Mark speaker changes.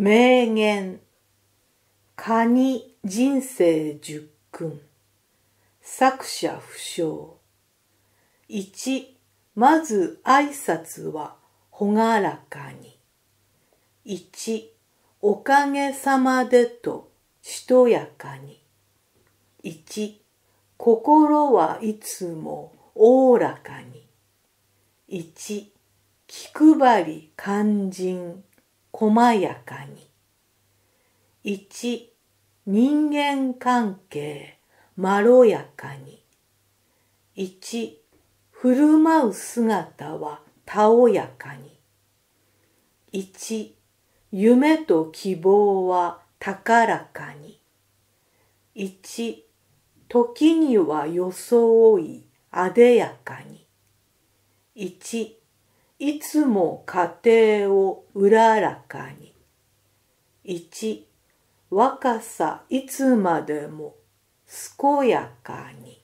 Speaker 1: 名言、カニ人生十訓、作者不詳。一、まず挨拶はほがらかに。一、おかげさまでとしとやかに。一、心はいつもおおらかに。一、気配り肝心。細やかに。1、人間関係、まろやかに。1、振る舞う姿は、たおやかに。1、夢と希望は、高らかに。1、時には装い、あでやかに。1、いつも家庭をうららかに。一、若さいつまでも
Speaker 2: 健やかに。